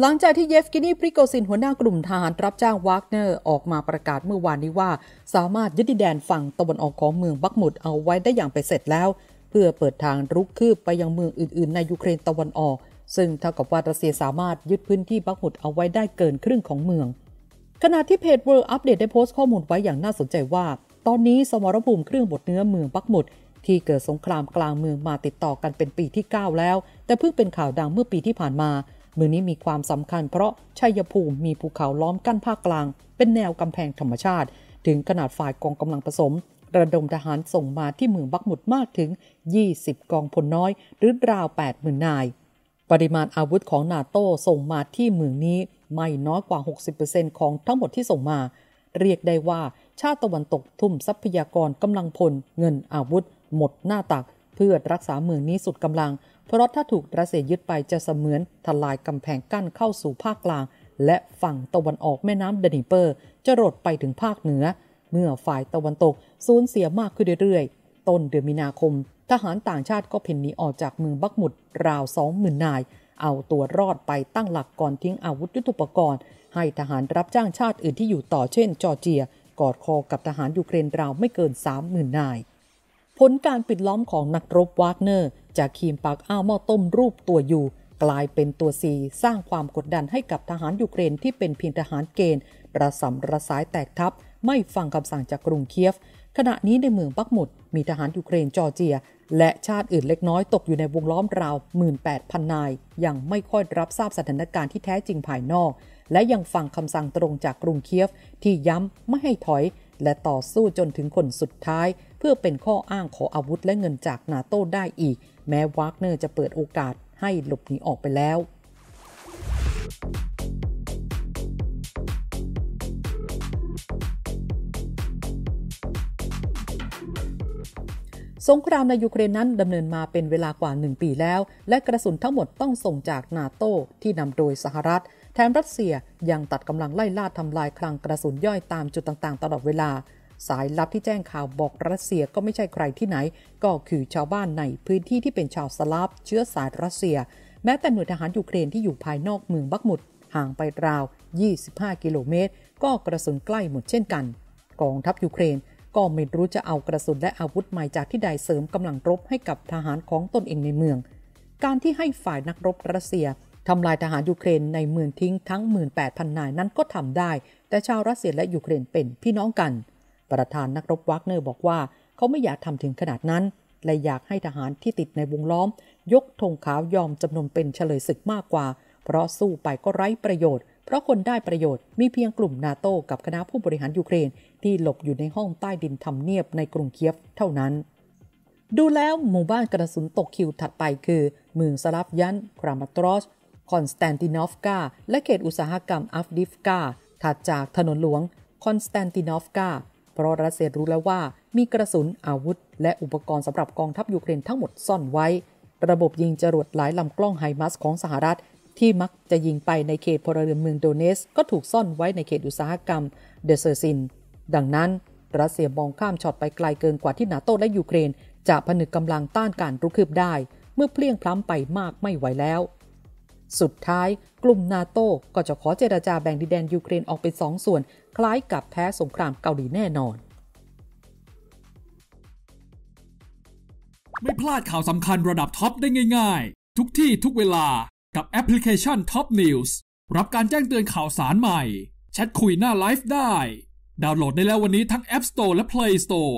หลังจากที่เยฟกินีปริโกซินหัวหน้ากลุ่มทหารรับจ้างวากเนอร์ออกมาประกาศเมื่อวานนี้ว่า สามารถยึดดินแดนฝั่งตะวันออกของเมืองบักมุดเอาไว้ได้อย่างไปเสร็จแล้ว เพื่อเปิดทางรุกคืบไปยังเมืองอื่น ๆ ในยูเครนตะวันออก ซึ่งเท่ากับว่ารัสเซียสามารถยึดพื้นที่บักมุดเอาไว้ได้เกินครึ่งของเมือง ขณะที่เพจ World Update ได้โพสต์ข้อมูลไว้อย่างน่าสนใจว่าตอนนี้สมรภูมิเครื่องบดเนื้อเมืองปักหมุดที่เกิดสงครามกลางเมืองมาติดต่อกันเป็นปีที่9แล้วแต่เพิ่งเป็นข่าวดังเมื่อปีที่ผ่านมาเมืองนี้มีความสำคัญ เพราะชัยภูมิมีภูเขาล้อมกั้นภาคกลาง เป็นแนวกำแพงธรรมชาติ ถึงขนาดฝ่ายกองกำลังผสมระดมทหารส่งมาที่เมืองบักหมุดมากถึง 20 กองพลน้อยหรือราว8 0,000นายปริมาณอาวุธของนาโต้ส่งมาที่เมืองนี้ ไม่น้อยกว่า 60%ของทั้งหมดที่ส่งมาเรียกได้ว่าชาติตะวันตกทุ่มทรัพยากรกำลังพลเงินอาวุธหมดหน้าตัก เพื่อรักษาเมืองนี้สุดกำลังเพราะถ้าถูกรัสเซียยึดไปจะเสมือนทลายกำแพงกั้นเข้าสู่ภาคกลาง และฝั่งตะวันออกแม่น้ำดนิเปอร์ จะรดไปถึงภาคเหนือ เมื่อฝ่ายตะวันตกสูญเสียมากขึ้นเรื่อยๆ ต้นเดือนมีนาคม ทหารต่างชาติก็เพ่นหนีออกจากเมืองบักมุด ราวสองหมื่นนายเอาตัวรอดไปตั้งหลักก่อนทิ้งอาวุธยุทโธปกรณ์ ให้ทหารรับจ้างชาติอื่นที่อยู่ต่อเช่น จอร์เจีย กอดคอกับทหารยูเครนราวไม่เกิน 30,000 นาย ผลการปิดล้อมของนักรบวากเนอร์ จากคีมปากอ้าวหม้อต้มรูปตัวอยู่ กลายเป็นตัวซีสร้างความกดดันให้กับทหารยูเครนที่เป็นเพียงทหารเกณฑ์ ประสำระสายแตกทับไม่ฟังคำสั่งจากกรุงเคียฟ ขณะนี้ในเมืองบักหมุด มีทหารยูเครนจอร์เจีย และชาติอื่นเล็กน้อยตกอยู่ในวงล้อมราว 18,000 นาย ยังไม่ค่อยรับทราบสถานการณ์ที่แท้จริงภายนอก และยังฟังคำสั่งตรงจากกรุงเคียฟที่ย้ำไม่ให้ถอย และต่อสู้จนถึงคนสุดท้าย เพื่อเป็นข้ออ้างขออาวุธและเงินจากนาโต้ได้อีกแม้วากเนอร์จะเปิดโอกาสให้หลบหนีออกไปแล้วสงครามในยูเครนนั้นดำเนินมาเป็นเวลากว่า 1 ปีแล้ว และกระสุนทั้งหมดต้องส่งจากนาโตที่นำโดยสหรัฐแถมรัสเซียยังตัดกำลังไล่ล่าทำลายคลังกระสุนย่อยตามจุดต่างๆ ตลอดเวลา สายลับที่แจ้งข่าวบอกรัสเซียก็ไม่ใช่ใครที่ไหน ก็คือชาวบ้านในพื้นที่ที่เป็นชาวสลาฟเชื้อสายรัสเซีย แม้แต่หน่วยทหารยูเครนที่อยู่ภายนอกเมืองบักมุดห่างไปราว 25 กิโลเมตรก็กระสุนใกล้หมดเช่นกันกองทัพยูเครนก็ไม่รู้จะเอากระสุนและอาวุธใหม่จากที่ใดเสริมกำลังรบให้กับทหารของตนเองในเมือง การที่ให้ฝ่ายนักรบรัสเซียทำลายทหารยูเครนในเมืองทิ้งทั้ง18,000นายนั้นก็ทำได้ แต่ชาวรัสเซียและยูเครนเป็นพี่น้องกัน ประธานนักรบวัคเนอร์บอกว่า เขาไม่อยากทำถึงขนาดนั้น และอยากให้ทหารที่ติดในวงล้อม ยกธงขาวยอมจำนวนเป็นเฉลยศึกมากกว่าเพราะสู้ไปก็ไร้ประโยชน์ เพราะคนได้ประโยชน์มีเพียงกลุ่มนาโตกับคณะผู้บริหารยูเครนที่หลบอยู่ในห้องใต้ดินทำเนียบในกรุงเคียฟเท่านั้น ดูแล้วหมู่บ้านกระสุนตกคิวถัดไปคือเมืองสลับยัน ครามาตรอสคอนสแตนตินอฟกา และเขตอุตสาหกรรมอัฟดิฟกา ถัดจากถนนหลวงคอนสแตนตินอฟกาเพราะรัสเซียรู้แล้วว่ามีกระสุนอาวุธและอุปกรณ์สำหรับกองทัพยูเครนทั้งหมดซ่อนไว้ ระบบยิงจรวดหลายลำกล้องไฮมัสของสหรัฐที่มักจะยิงไปในเขตพลเรือนเมืองโดเนสก็ถูกซ่อนไว้ในเขตอุตสาหกรรมเดเซอร์ซิน ดังนั้น รัสเซียมองข้ามช็อตไปไกลเกินกว่าที่นาโต้และยูเครนจะผนึกกำลังต้านการรุกคืบได้ เมื่อเพลียงพล้ำไปมากไม่ไหวแล้ว สุดท้าย กลุ่มนาโต้ก็จะขอเจราจาแบ่งดินแดนยูเครนออกเป็นสองส่วน คล้ายกับแพ้สงครามเกาหลีแน่นอน ไม่พลาดข่าวสำคัญระดับท็อปได้ง่าย ๆ ทุกที่ทุกเวลากับแอปพลิเคชัน Top News รับการแจ้งเตือนข่าวสารใหม่ แชทคุยหน้าไลฟ์ได้ ดาวน์โหลดได้แล้ววันนี้ทั้ง App Store และ Play Store